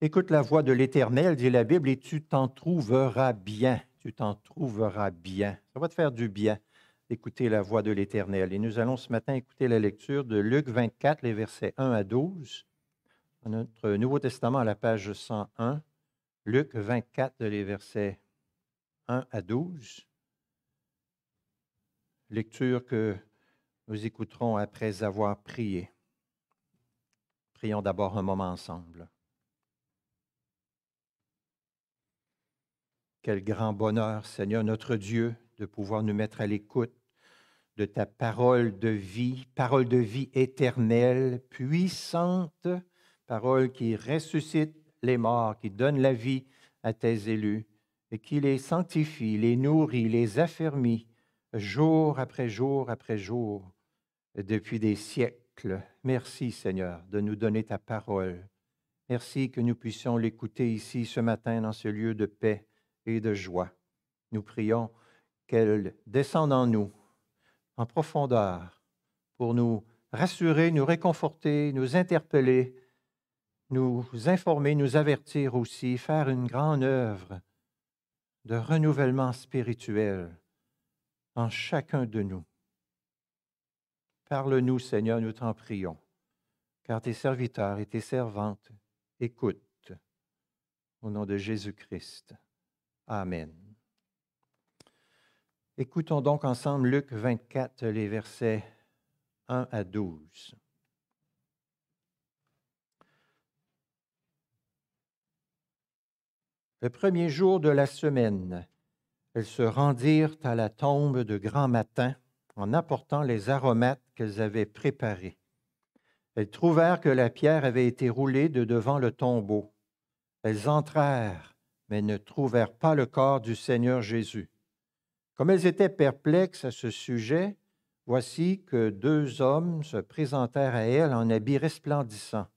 Écoute la voix de l'Éternel, dit la Bible, et tu t'en trouveras bien. Tu t'en trouveras bien. Ça va te faire du bien d'écouter la voix de l'Éternel. Et nous allons ce matin écouter la lecture de Luc 24, les versets 1 à 12, dans notre Nouveau Testament à la page 101. Luc 24, les versets 1 à 12. Lecture que nous écouterons après avoir prié. Prions d'abord un moment ensemble. Quel grand bonheur, Seigneur notre Dieu, de pouvoir nous mettre à l'écoute de ta parole de vie, parole de vie éternelle, puissante, parole qui ressuscite les morts, qui donne la vie à tes élus et qui les sanctifie, les nourrit, les affermit jour après jour après jour depuis des siècles. Merci Seigneur de nous donner ta parole. Merci que nous puissions l'écouter ici ce matin dans ce lieu de paix de joie. Nous prions qu'elle descende en nous, en profondeur, pour nous rassurer, nous réconforter, nous interpeller, nous informer, nous avertir aussi, faire une grande œuvre de renouvellement spirituel en chacun de nous. Parle-nous, Seigneur, nous t'en prions, car tes serviteurs et tes servantes écoutent. Au nom de Jésus-Christ. Amen. Écoutons donc ensemble Luc 24, les versets 1 à 12. Le premier jour de la semaine, elles se rendirent à la tombe de grand matin en apportant les aromates qu'elles avaient préparés. Elles trouvèrent que la pierre avait été roulée de devant le tombeau. Elles entrèrent mais ne trouvèrent pas le corps du Seigneur Jésus. Comme elles étaient perplexes à ce sujet, voici que deux hommes se présentèrent à elles en habits resplendissants.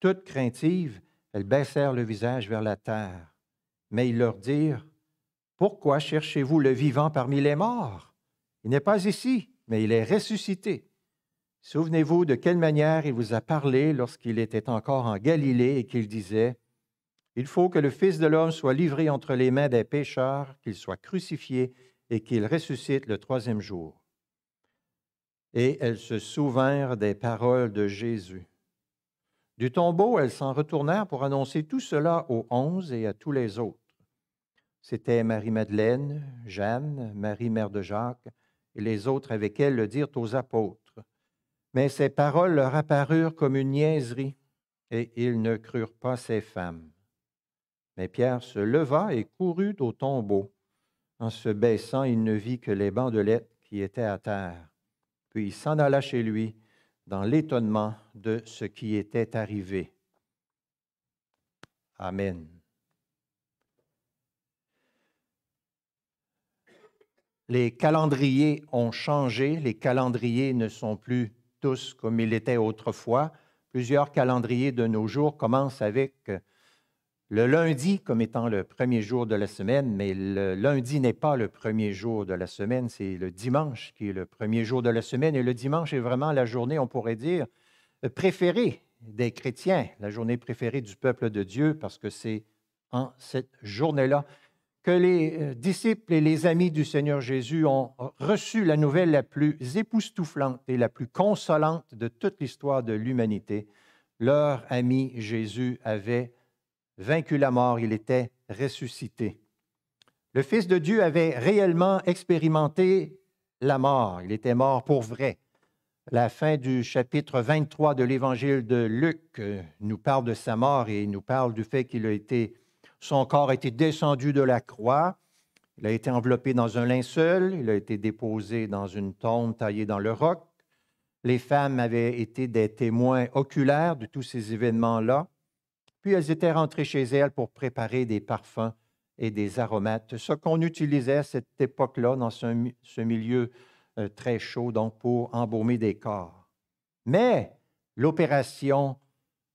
Toutes craintives, elles baissèrent le visage vers la terre. Mais ils leur dirent, Pourquoi cherchez-vous le vivant parmi les morts Il n'est pas ici, mais il est ressuscité. Souvenez-vous de quelle manière il vous a parlé lorsqu'il était encore en Galilée et qu'il disait, il faut que le Fils de l'homme soit livré entre les mains des pécheurs, qu'il soit crucifié et qu'il ressuscite le troisième jour. Et elles se souvinrent des paroles de Jésus. Du tombeau, elles s'en retournèrent pour annoncer tout cela aux onze et à tous les autres. C'était Marie-Madeleine, Jeanne, Marie, mère de Jacques, et les autres avec elles le dirent aux apôtres. Mais ces paroles leur apparurent comme une niaiserie, et ils ne crurent pas ces femmes. Mais Pierre se leva et courut au tombeau. En se baissant, il ne vit que les bandelettes qui étaient à terre. Puis il s'en alla chez lui dans l'étonnement de ce qui était arrivé. Amen. Les calendriers ont changé, les calendriers ne sont plus tous comme ils étaient autrefois. Plusieurs calendriers de nos jours commencent avec le lundi comme étant le premier jour de la semaine, mais le lundi n'est pas le premier jour de la semaine, c'est le dimanche qui est le premier jour de la semaine. Et le dimanche est vraiment la journée, on pourrait dire, préférée des chrétiens, la journée préférée du peuple de Dieu, parce que c'est en cette journée-là que les euh, disciples et les amis du Seigneur Jésus ont reçu la nouvelle la plus époustouflante et la plus consolante de toute l'histoire de l'humanité. Leur ami Jésus avait vaincu la mort, il était ressuscité. Le Fils de Dieu avait réellement expérimenté la mort. Il était mort pour vrai. La fin du chapitre 23 de l'Évangile de Luc euh, nous parle de sa mort et nous parle du fait qu'il a été, son corps a été descendu de la croix. Il a été enveloppé dans un linceul, il a été déposé dans une tombe taillée dans le roc. Les femmes avaient été des témoins oculaires de tous ces événements-là. Puis elles étaient rentrées chez elles pour préparer des parfums et des aromates, ce qu'on utilisait à cette époque-là dans ce, milieu euh, très chaud, donc pour embaumer des corps. Mais l'opération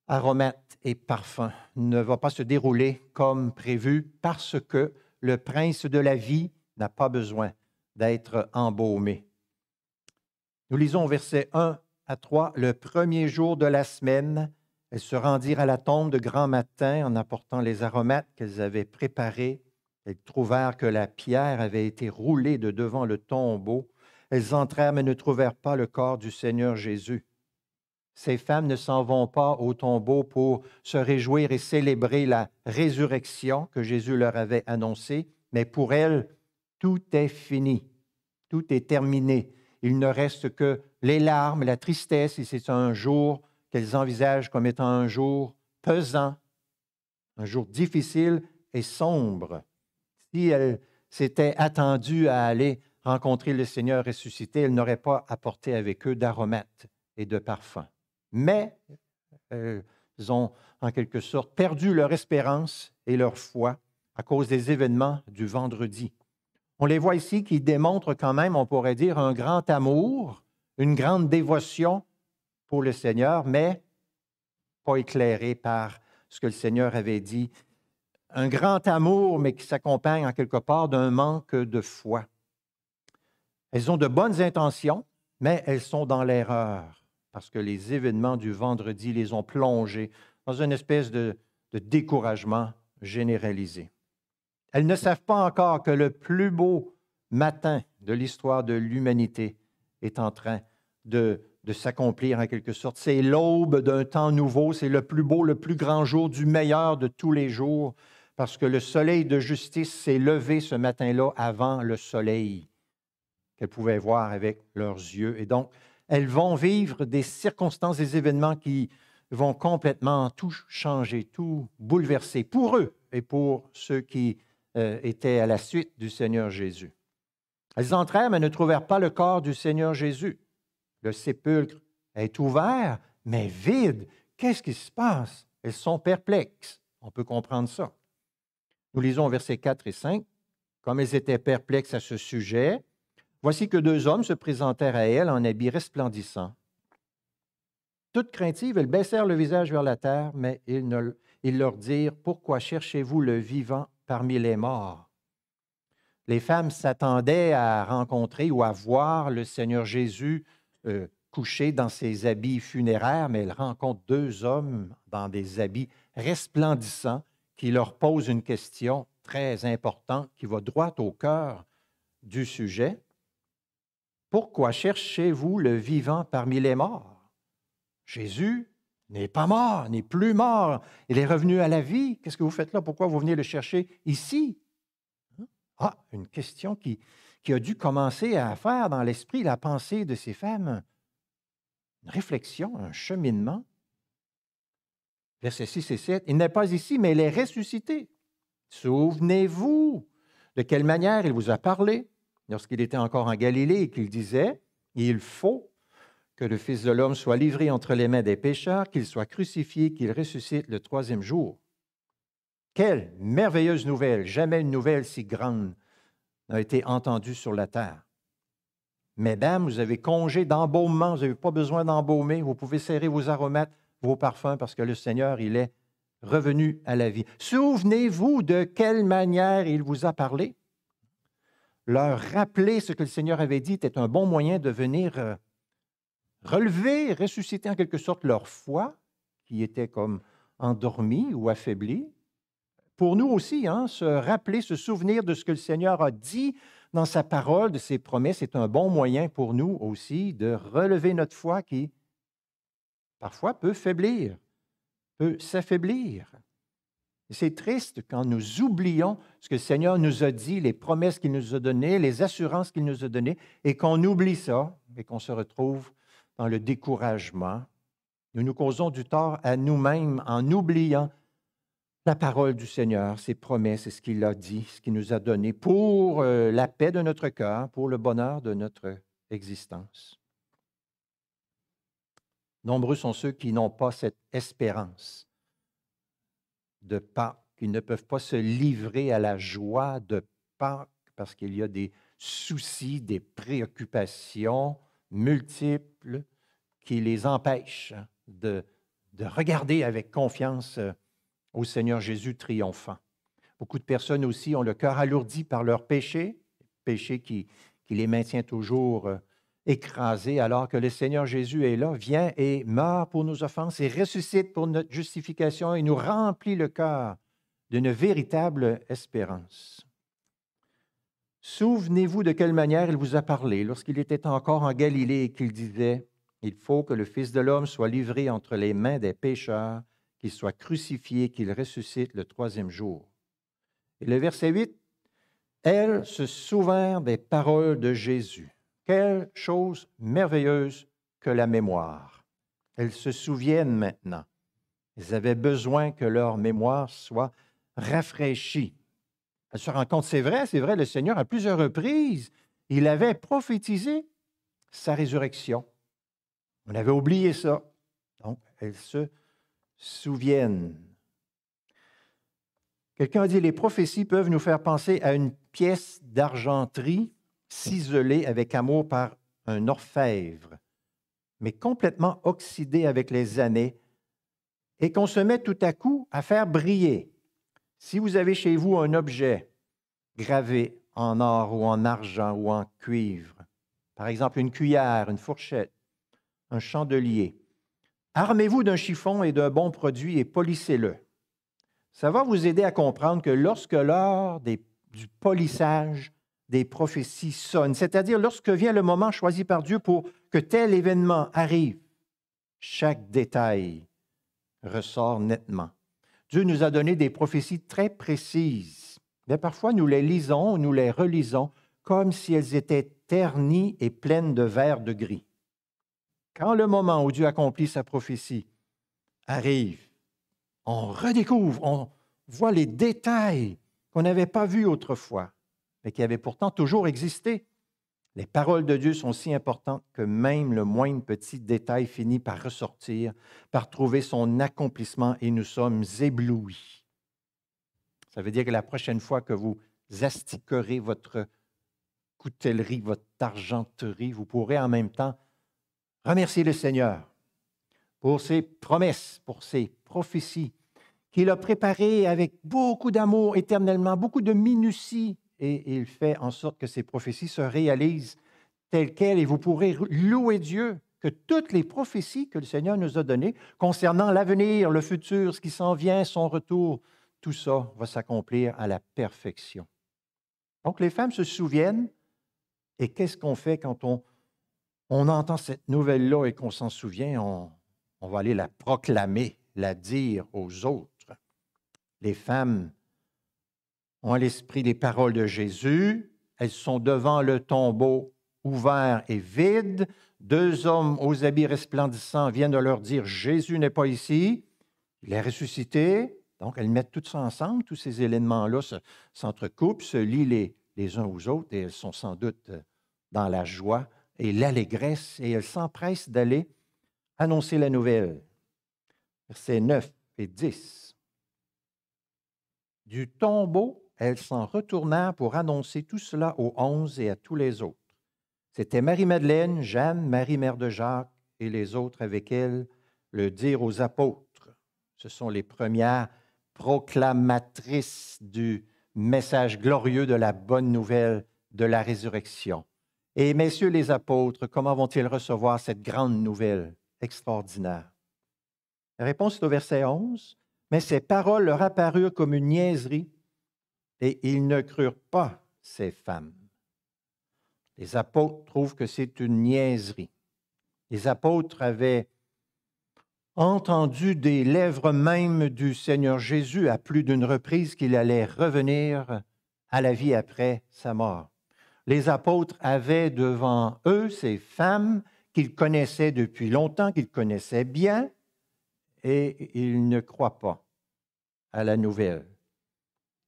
aromates et parfums ne va pas se dérouler comme prévu parce que le prince de la vie n'a pas besoin d'être embaumé. Nous lisons au verset 1 à 3, le premier jour de la semaine, elles se rendirent à la tombe de grand matin en apportant les aromates qu'elles avaient préparés. Elles trouvèrent que la pierre avait été roulée de devant le tombeau. Elles entrèrent mais ne trouvèrent pas le corps du Seigneur Jésus. Ces femmes ne s'en vont pas au tombeau pour se réjouir et célébrer la résurrection que Jésus leur avait annoncée, mais pour elles, tout est fini, tout est terminé. Il ne reste que les larmes, la tristesse, et c'est un jour qu'elles envisagent comme étant un jour pesant, un jour difficile et sombre. Si elles s'étaient attendues à aller rencontrer le Seigneur ressuscité, elles n'auraient pas apporté avec eux d'aromates et de parfums. Mais elles ont en quelque sorte perdu leur espérance et leur foi à cause des événements du vendredi. On les voit ici qui démontrent quand même, on pourrait dire, un grand amour, une grande dévotion pour le Seigneur, mais pas éclairé par ce que le Seigneur avait dit. Un grand amour, mais qui s'accompagne en quelque part d'un manque de foi. Elles ont de bonnes intentions, mais elles sont dans l'erreur parce que les événements du vendredi les ont plongées dans une espèce de, de découragement généralisé. Elles ne savent pas encore que le plus beau matin de l'histoire de l'humanité est en train de de s'accomplir en quelque sorte. C'est l'aube d'un temps nouveau, c'est le plus beau, le plus grand jour du meilleur de tous les jours, parce que le soleil de justice s'est levé ce matin-là avant le soleil qu'elles pouvaient voir avec leurs yeux. Et donc, elles vont vivre des circonstances, des événements qui vont complètement tout changer, tout bouleverser pour eux et pour ceux qui euh, étaient à la suite du Seigneur Jésus. Elles entrèrent mais ne trouvèrent pas le corps du Seigneur Jésus. Le sépulcre est ouvert, mais vide. Qu'est-ce qui se passe? Elles sont perplexes. On peut comprendre ça. Nous lisons versets 4 et 5. Comme elles étaient perplexes à ce sujet, voici que deux hommes se présentèrent à elles en habits resplendissants. Toutes craintives, elles baissèrent le visage vers la terre, mais ils, ne, ils leur dirent, Pourquoi cherchez-vous le vivant parmi les morts? Les femmes s'attendaient à rencontrer ou à voir le Seigneur Jésus euh, couchée dans ses habits funéraires, mais elle rencontre deux hommes dans des habits resplendissants qui leur posent une question très importante qui va droit au cœur du sujet. Pourquoi cherchez-vous le vivant parmi les morts Jésus n'est pas mort, n'est plus mort. Il est revenu à la vie. Qu'est-ce que vous faites là Pourquoi vous venez le chercher ici hein? Ah, une question qui, qui a dû commencer à faire dans l'esprit, la pensée de ces femmes, une réflexion, un cheminement. Verset 6 et 7, il n'est pas ici, mais il est ressuscité. Souvenez-vous de quelle manière il vous a parlé lorsqu'il était encore en Galilée et qu'il disait, il faut que le Fils de l'homme soit livré entre les mains des pécheurs, qu'il soit crucifié, qu'il ressuscite le troisième jour. Quelle merveilleuse nouvelle, jamais une nouvelle si grande a été entendu sur la terre. Mesdames, vous avez congé d'embaumement, vous n'avez pas besoin d'embaumer, vous pouvez serrer vos aromates, vos parfums, parce que le Seigneur, il est revenu à la vie. Souvenez-vous de quelle manière il vous a parlé. Leur rappeler ce que le Seigneur avait dit était un bon moyen de venir euh, relever, ressusciter en quelque sorte leur foi, qui était comme endormie ou affaiblie, pour nous aussi, hein, se rappeler, se souvenir de ce que le Seigneur a dit dans sa parole, de ses promesses, est un bon moyen pour nous aussi de relever notre foi qui parfois peut faiblir, peut s'affaiblir. C'est triste quand nous oublions ce que le Seigneur nous a dit, les promesses qu'il nous a données, les assurances qu'il nous a données, et qu'on oublie ça et qu'on se retrouve dans le découragement. Nous nous causons du tort à nous-mêmes en oubliant la parole du Seigneur, ses promesses et ce qu'il a dit, ce qu'il nous a donné pour euh, la paix de notre cœur, pour le bonheur de notre existence. Nombreux sont ceux qui n'ont pas cette espérance de Pâques, qui ne peuvent pas se livrer à la joie de Pâques parce qu'il y a des soucis, des préoccupations multiples qui les empêchent de, de regarder avec confiance euh, au Seigneur Jésus triomphant. Beaucoup de personnes aussi ont le cœur alourdi par leur péché, péché qui, les maintient toujours euh, écrasés, alors que le Seigneur Jésus est là, vient et meurt pour nos offenses et ressuscite pour notre justification et nous remplit le cœur d'une véritable espérance. Souvenez-vous de quelle manière il vous a parlé lorsqu'il était encore en Galilée et qu'il disait, Il faut que le Fils de l'homme soit livré entre les mains des pécheurs qu'il soit crucifié, qu'il ressuscite le troisième jour. Et le verset 8, elles se souvinrent des paroles de Jésus. Quelle chose merveilleuse que la mémoire. Elles se souviennent maintenant. Elles avaient besoin que leur mémoire soit rafraîchie. Elles se rendent compte, c'est vrai, c'est vrai, le Seigneur, à plusieurs reprises, il avait prophétisé sa résurrection. On avait oublié ça. Donc, elles se souviennent. Quelqu'un a dit, les prophéties peuvent nous faire penser à une pièce d'argenterie ciselée avec amour par un orfèvre, mais complètement oxydée avec les années, et qu'on se met tout à coup à faire briller. Si vous avez chez vous un objet gravé en or ou en argent ou en cuivre, par exemple une cuillère, une fourchette, un chandelier, Armez-vous d'un chiffon et d'un bon produit et polissez-le. Ça va vous aider à comprendre que lorsque l'heure du polissage des prophéties sonne, c'est-à-dire lorsque vient le moment choisi par Dieu pour que tel événement arrive, chaque détail ressort nettement. Dieu nous a donné des prophéties très précises, mais parfois nous les lisons, nous les relisons comme si elles étaient ternies et pleines de verre de gris. Quand le moment où Dieu accomplit sa prophétie arrive, on redécouvre, on voit les détails qu'on n'avait pas vus autrefois, mais qui avaient pourtant toujours existé. Les paroles de Dieu sont si importantes que même le moindre petit détail finit par ressortir, par trouver son accomplissement et nous sommes éblouis. Ça veut dire que la prochaine fois que vous astiquerez votre coutellerie, votre argenterie, vous pourrez en même temps Remerciez le Seigneur pour ses promesses, pour ses prophéties, qu'il a préparées avec beaucoup d'amour éternellement, beaucoup de minutie, et il fait en sorte que ces prophéties se réalisent telles quelles, et vous pourrez louer Dieu que toutes les prophéties que le Seigneur nous a données concernant l'avenir, le futur, ce qui s'en vient, son retour, tout ça va s'accomplir à la perfection. Donc les femmes se souviennent, et qu'est-ce qu'on fait quand on on entend cette nouvelle-là et qu'on s'en souvient, on, va aller la proclamer, la dire aux autres. Les femmes ont à l'esprit des paroles de Jésus. Elles sont devant le tombeau ouvert et vide. Deux hommes aux habits resplendissants viennent leur dire Jésus n'est pas ici, il est ressuscité. Donc, elles mettent tout ça ensemble, tous ces éléments-là s'entrecoupent, se lient les uns aux autres et elles sont sans doute dans la joie et l'allégresse, et elle s'empresse d'aller annoncer la nouvelle. Versets 9 et 10. Du tombeau, elle s'en retourna pour annoncer tout cela aux onze et à tous les autres. C'était Marie-Madeleine, Jeanne, Marie-Mère de Jacques et les autres avec elle, le dire aux apôtres. Ce sont les premières proclamatrices du message glorieux de la bonne nouvelle de la résurrection. Et messieurs les apôtres, comment vont-ils recevoir cette grande nouvelle extraordinaire? La réponse est au verset 11. Mais ces paroles leur apparurent comme une niaiserie et ils ne crurent pas ces femmes. Les apôtres trouvent que c'est une niaiserie. Les apôtres avaient entendu des lèvres même du Seigneur Jésus à plus d'une reprise qu'il allait revenir à la vie après sa mort les apôtres avaient devant eux ces femmes qu'ils connaissaient depuis longtemps, qu'ils connaissaient bien, et ils ne croient pas à la nouvelle.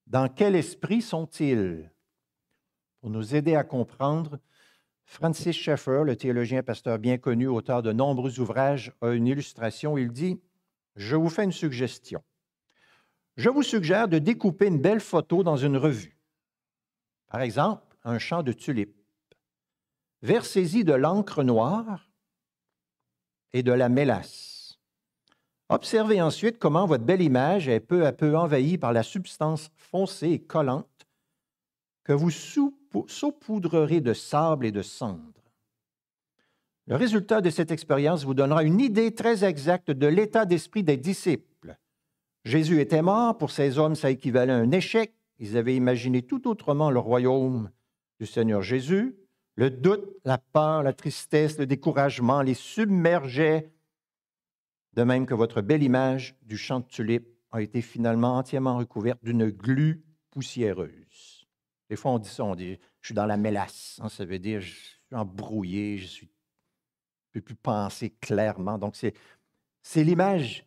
Dans quel esprit sont-ils Pour nous aider à comprendre, Francis Schaeffer, le théologien pasteur bien connu, auteur de nombreux ouvrages, a une illustration. Il dit Je vous fais une suggestion. Je vous suggère de découper une belle photo dans une revue. Par exemple, un champ de tulipes. Versez-y de l'encre noire et de la mélasse. Observez ensuite comment votre belle image est peu à peu envahie par la substance foncée et collante que vous saupoudrerez de sable et de cendre. Le résultat de cette expérience vous donnera une idée très exacte de l'état d'esprit des disciples. Jésus était mort, pour ces hommes ça équivalait à un échec, ils avaient imaginé tout autrement le royaume du Seigneur Jésus, le doute, la peur, la tristesse, le découragement les submergeaient, de même que votre belle image du champ de tulipes a été finalement entièrement recouverte d'une glu poussiéreuse. Des fois, on dit ça, on dit je suis dans la mélasse. Hein, ça veut dire je suis embrouillé, je ne peux plus penser clairement. Donc, c'est l'image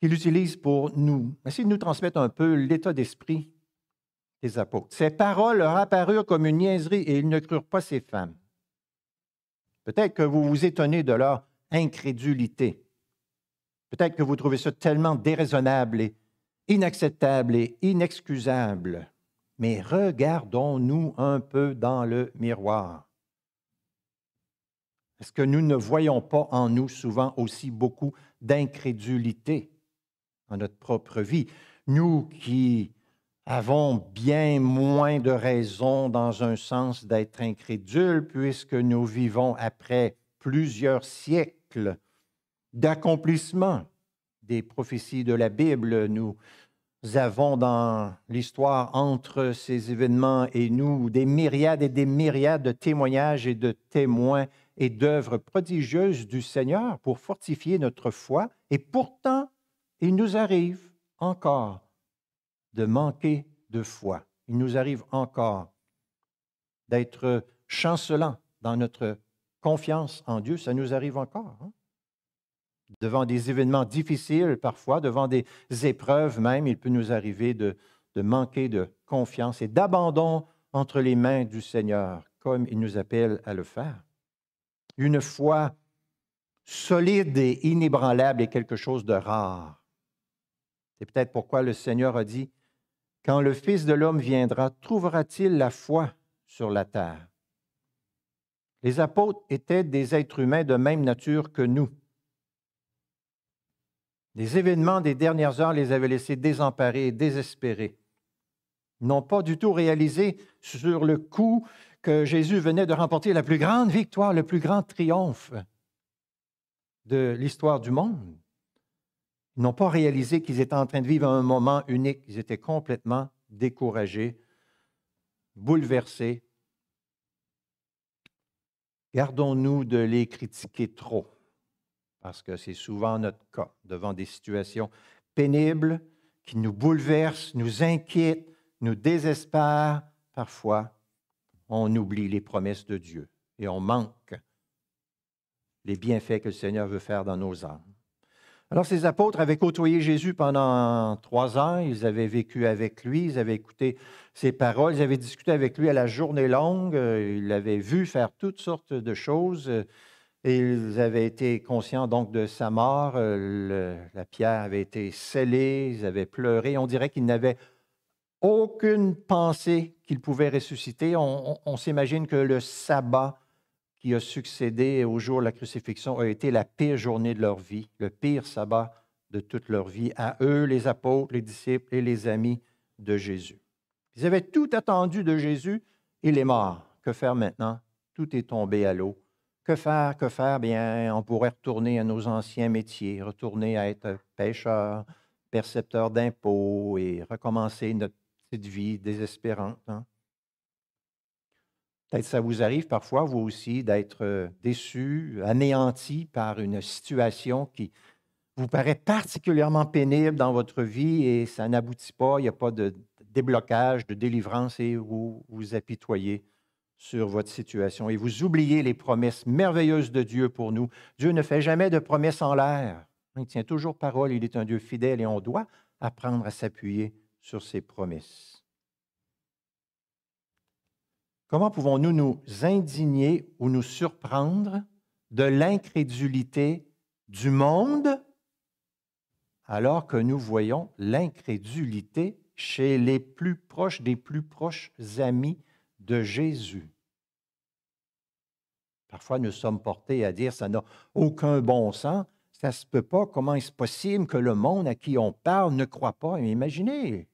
qu'il utilise pour nous, Essayez de nous transmettre un peu l'état d'esprit apôtres. Ces paroles leur apparurent comme une niaiserie et ils ne crurent pas ces femmes. Peut-être que vous vous étonnez de leur incrédulité. Peut-être que vous trouvez ça tellement déraisonnable et inacceptable et inexcusable. Mais regardons-nous un peu dans le miroir. Est-ce que nous ne voyons pas en nous souvent aussi beaucoup d'incrédulité dans notre propre vie? Nous qui avons bien moins de raisons dans un sens d'être incrédules puisque nous vivons après plusieurs siècles d'accomplissement des prophéties de la Bible. Nous avons dans l'histoire entre ces événements et nous des myriades et des myriades de témoignages et de témoins et d'œuvres prodigieuses du Seigneur pour fortifier notre foi. Et pourtant, il nous arrive encore de manquer de foi. Il nous arrive encore d'être chancelant dans notre confiance en Dieu. Ça nous arrive encore. Hein? Devant des événements difficiles parfois, devant des épreuves même, il peut nous arriver de, de manquer de confiance et d'abandon entre les mains du Seigneur, comme il nous appelle à le faire. Une foi solide et inébranlable est quelque chose de rare. C'est peut-être pourquoi le Seigneur a dit, quand le Fils de l'homme viendra, trouvera-t-il la foi sur la terre? Les apôtres étaient des êtres humains de même nature que nous. Les événements des dernières heures les avaient laissés désemparés et désespérés. Ils n'ont pas du tout réalisé sur le coup que Jésus venait de remporter la plus grande victoire, le plus grand triomphe de l'histoire du monde. Ils n'ont pas réalisé qu'ils étaient en train de vivre un moment unique. Ils étaient complètement découragés, bouleversés. Gardons-nous de les critiquer trop, parce que c'est souvent notre cas devant des situations pénibles qui nous bouleversent, nous inquiètent, nous désespèrent. Parfois, on oublie les promesses de Dieu et on manque les bienfaits que le Seigneur veut faire dans nos âmes. Alors, ces apôtres avaient côtoyé Jésus pendant trois ans. Ils avaient vécu avec lui, ils avaient écouté ses paroles, ils avaient discuté avec lui à la journée longue. Euh, ils l'avaient vu faire toutes sortes de choses. Euh, et ils avaient été conscients donc de sa mort. Euh, la pierre avait été scellée, ils avaient pleuré. On dirait qu'ils n'avaient aucune pensée qu'il pouvait ressusciter. on s'imagine que le sabbat qui a succédé au jour de la crucifixion a été la pire journée de leur vie, le pire sabbat de toute leur vie, à eux, les apôtres, les disciples et les amis de Jésus. Ils avaient tout attendu de Jésus, il est mort. Que faire maintenant? Tout est tombé à l'eau. Que faire, que faire? Bien, on pourrait retourner à nos anciens métiers, retourner à être pêcheurs, percepteurs d'impôts et recommencer notre petite vie désespérante. Hein peut ça vous arrive parfois, vous aussi, d'être euh, déçu, anéanti par une situation qui vous paraît particulièrement pénible dans votre vie et ça n'aboutit pas, il n'y a pas de déblocage, de délivrance et vous vous apitoyez sur votre situation et vous oubliez les promesses merveilleuses de Dieu pour nous. Dieu ne fait jamais de promesses en l'air. Il tient toujours parole, il est un Dieu fidèle et on doit apprendre à s'appuyer sur ses promesses. Comment pouvons-nous nous indigner ou nous surprendre de l'incrédulité du monde alors que nous voyons l'incrédulité chez les plus proches des plus proches amis de Jésus? Parfois, nous sommes portés à dire ça n'a aucun bon sens, ça ne se peut pas, comment est-ce possible que le monde à qui on parle ne croit pas? Imaginez,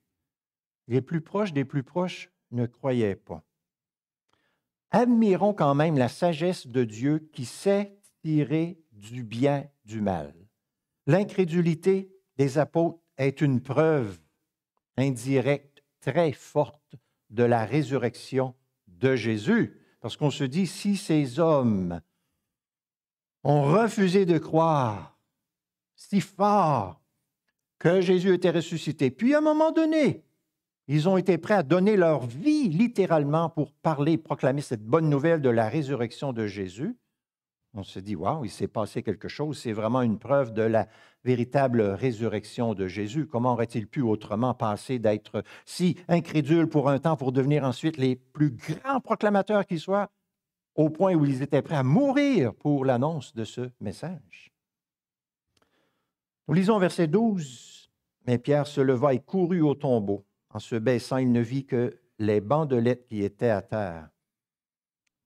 les plus proches des plus proches ne croyaient pas admirons quand même la sagesse de Dieu qui sait tirer du bien du mal. L'incrédulité des apôtres est une preuve indirecte très forte de la résurrection de Jésus, parce qu'on se dit, si ces hommes ont refusé de croire si fort que Jésus était ressuscité, puis à un moment donné, ils ont été prêts à donner leur vie littéralement pour parler, proclamer cette bonne nouvelle de la résurrection de Jésus. On se dit, waouh, il s'est passé quelque chose. C'est vraiment une preuve de la véritable résurrection de Jésus. Comment aurait-il pu autrement passer d'être si incrédule pour un temps pour devenir ensuite les plus grands proclamateurs qui soient, au point où ils étaient prêts à mourir pour l'annonce de ce message? Nous lisons verset 12. Mais Pierre se leva et courut au tombeau. En se baissant, il ne vit que les bandelettes qui étaient à terre.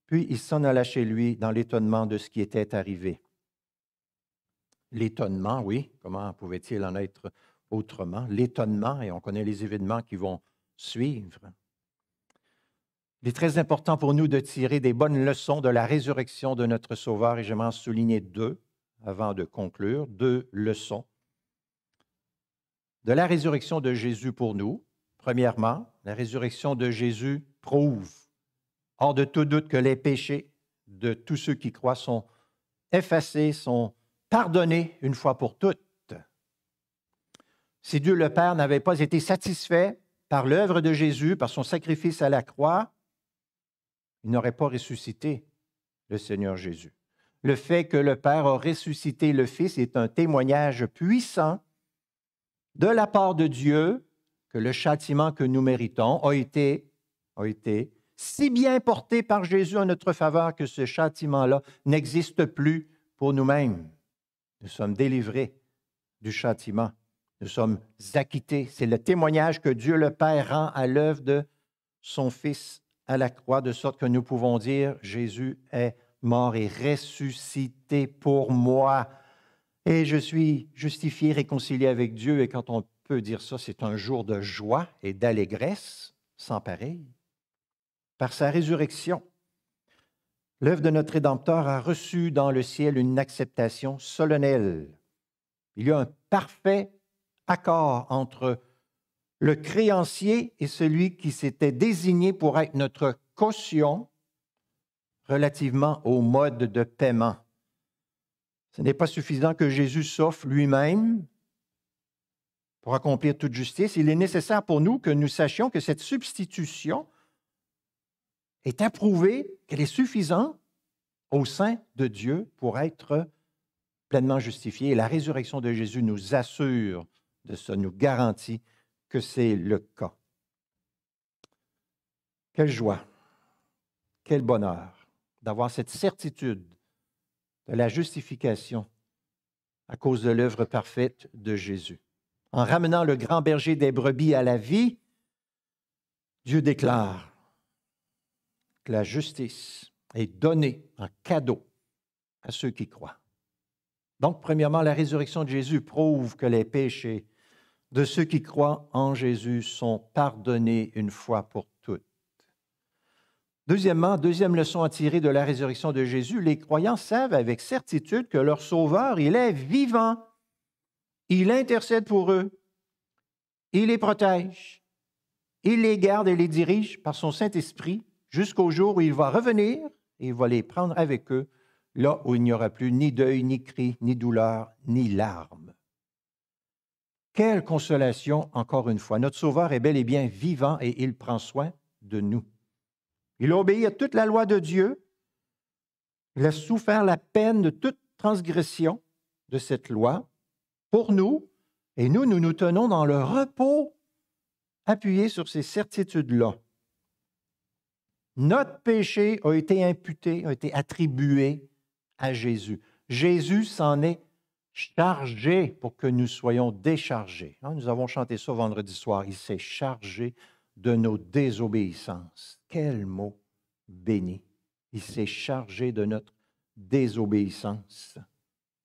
Puis il s'en alla chez lui dans l'étonnement de ce qui était arrivé. L'étonnement, oui, comment pouvait-il en être autrement? L'étonnement, et on connaît les événements qui vont suivre. Il est très important pour nous de tirer des bonnes leçons de la résurrection de notre Sauveur, et je m'en souligner deux avant de conclure, deux leçons de la résurrection de Jésus pour nous, Premièrement, la résurrection de Jésus prouve, hors de tout doute, que les péchés de tous ceux qui croient sont effacés, sont pardonnés une fois pour toutes. Si Dieu le Père n'avait pas été satisfait par l'œuvre de Jésus, par son sacrifice à la croix, il n'aurait pas ressuscité le Seigneur Jésus. Le fait que le Père a ressuscité le Fils est un témoignage puissant de la part de Dieu que le châtiment que nous méritons a été, a été si bien porté par Jésus en notre faveur que ce châtiment-là n'existe plus pour nous-mêmes. Nous sommes délivrés du châtiment. Nous sommes acquittés. C'est le témoignage que Dieu le Père rend à l'œuvre de son Fils à la croix, de sorte que nous pouvons dire, Jésus est mort et ressuscité pour moi. Et je suis justifié, réconcilié avec Dieu. Et quand on peut dire ça, c'est un jour de joie et d'allégresse sans pareil. Par sa résurrection, l'œuvre de notre Rédempteur a reçu dans le ciel une acceptation solennelle. Il y a un parfait accord entre le créancier et celui qui s'était désigné pour être notre caution relativement au mode de paiement. Ce n'est pas suffisant que Jésus s'offre lui-même pour accomplir toute justice, il est nécessaire pour nous que nous sachions que cette substitution est approuvée, qu'elle est suffisante au sein de Dieu pour être pleinement justifiée. Et la résurrection de Jésus nous assure de ça, nous garantit que c'est le cas. Quelle joie, quel bonheur d'avoir cette certitude de la justification à cause de l'œuvre parfaite de Jésus en ramenant le grand berger des brebis à la vie, Dieu déclare que la justice est donnée en cadeau à ceux qui croient. Donc, premièrement, la résurrection de Jésus prouve que les péchés de ceux qui croient en Jésus sont pardonnés une fois pour toutes. Deuxièmement, deuxième leçon à tirer de la résurrection de Jésus, les croyants savent avec certitude que leur Sauveur, il est vivant il intercède pour eux. Il les protège. Il les garde et les dirige par son Saint-Esprit jusqu'au jour où il va revenir et il va les prendre avec eux, là où il n'y aura plus ni deuil, ni cri, ni douleur, ni larmes. Quelle consolation, encore une fois. Notre Sauveur est bel et bien vivant et il prend soin de nous. Il a obéi à toute la loi de Dieu. Il a souffert la peine de toute transgression de cette loi pour nous, et nous, nous nous tenons dans le repos appuyé sur ces certitudes-là. Notre péché a été imputé, a été attribué à Jésus. Jésus s'en est chargé pour que nous soyons déchargés. Hein, nous avons chanté ça vendredi soir. Il s'est chargé de nos désobéissances. Quel mot béni. Il s'est chargé de notre désobéissance.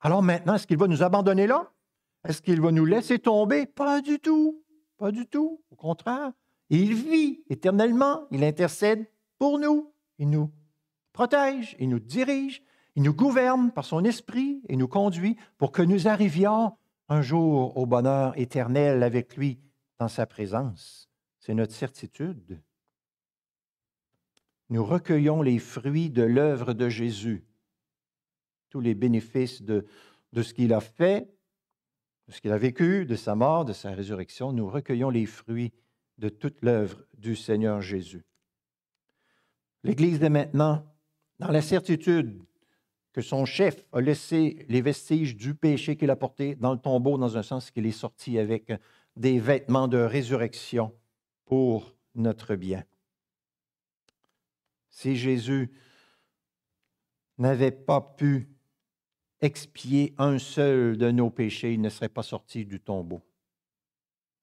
Alors maintenant, est-ce qu'il va nous abandonner là? Est-ce qu'il va nous laisser tomber? Pas du tout. Pas du tout. Au contraire, il vit éternellement. Il intercède pour nous. Il nous protège. Il nous dirige. Il nous gouverne par son esprit et nous conduit pour que nous arrivions un jour au bonheur éternel avec lui dans sa présence. C'est notre certitude. Nous recueillons les fruits de l'œuvre de Jésus, tous les bénéfices de, de ce qu'il a fait, de ce qu'il a vécu, de sa mort, de sa résurrection, nous recueillons les fruits de toute l'œuvre du Seigneur Jésus. L'Église est maintenant, dans la certitude que son chef a laissé les vestiges du péché qu'il a porté dans le tombeau, dans un sens qu'il est sorti avec des vêtements de résurrection pour notre bien. Si Jésus n'avait pas pu expié un seul de nos péchés, il ne serait pas sorti du tombeau.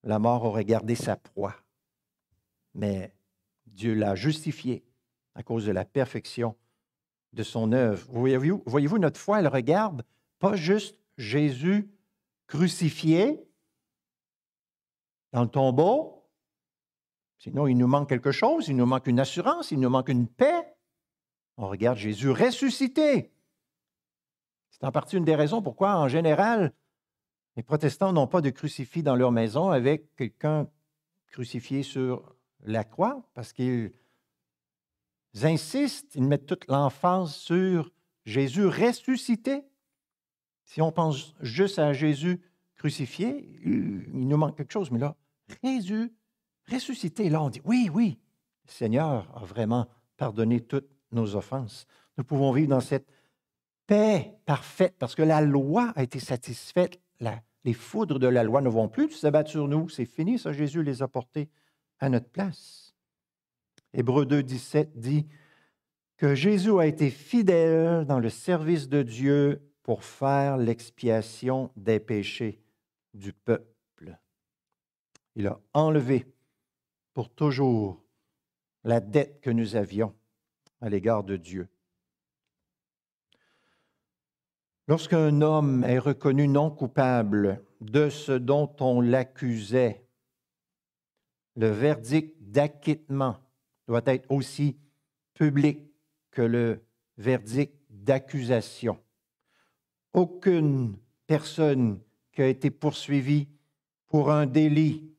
La mort aurait gardé sa proie. Mais Dieu l'a justifié à cause de la perfection de son œuvre. Voyez-vous, notre foi, elle regarde pas juste Jésus crucifié dans le tombeau, sinon il nous manque quelque chose, il nous manque une assurance, il nous manque une paix. On regarde Jésus ressuscité c'est en partie une des raisons pourquoi, en général, les protestants n'ont pas de crucifix dans leur maison avec quelqu'un crucifié sur la croix, parce qu'ils insistent, ils mettent toute l'emphase sur Jésus ressuscité. Si on pense juste à Jésus crucifié, il nous manque quelque chose, mais là, Jésus ressuscité, là, on dit, oui, oui, le Seigneur a vraiment pardonné toutes nos offenses. Nous pouvons vivre dans cette paix parfaite, parce que la loi a été satisfaite, les foudres de la loi ne vont plus s'abattre sur nous, c'est fini, ça Jésus les a portés à notre place. Hébreu 2, 17 dit que Jésus a été fidèle dans le service de Dieu pour faire l'expiation des péchés du peuple. Il a enlevé pour toujours la dette que nous avions à l'égard de Dieu. Lorsqu'un homme est reconnu non coupable de ce dont on l'accusait, le verdict d'acquittement doit être aussi public que le verdict d'accusation. Aucune personne qui a été poursuivie pour un délit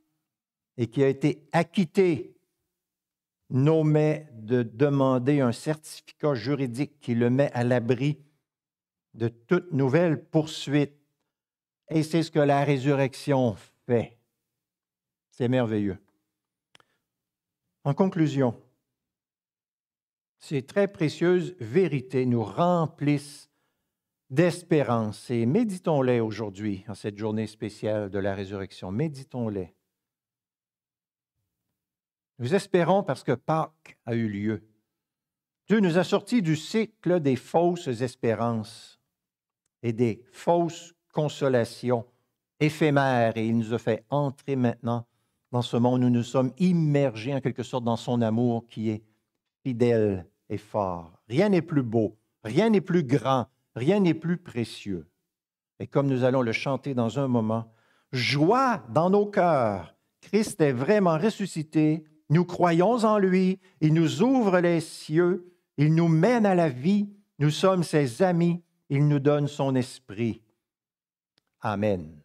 et qui a été acquittée n'omet de demander un certificat juridique qui le met à l'abri de toute nouvelle poursuite. Et c'est ce que la résurrection fait. C'est merveilleux. En conclusion, ces très précieuses vérités nous remplissent d'espérance et méditons-les aujourd'hui, en cette journée spéciale de la résurrection. Méditons-les. Nous espérons parce que Pâques a eu lieu. Dieu nous a sortis du cycle des fausses espérances et des fausses consolations éphémères. Et il nous a fait entrer maintenant dans ce monde où nous sommes immergés en quelque sorte dans son amour qui est fidèle et fort. Rien n'est plus beau, rien n'est plus grand, rien n'est plus précieux. Et comme nous allons le chanter dans un moment, joie dans nos cœurs. Christ est vraiment ressuscité, nous croyons en lui, il nous ouvre les cieux, il nous mène à la vie, nous sommes ses amis, il nous donne son esprit. Amen.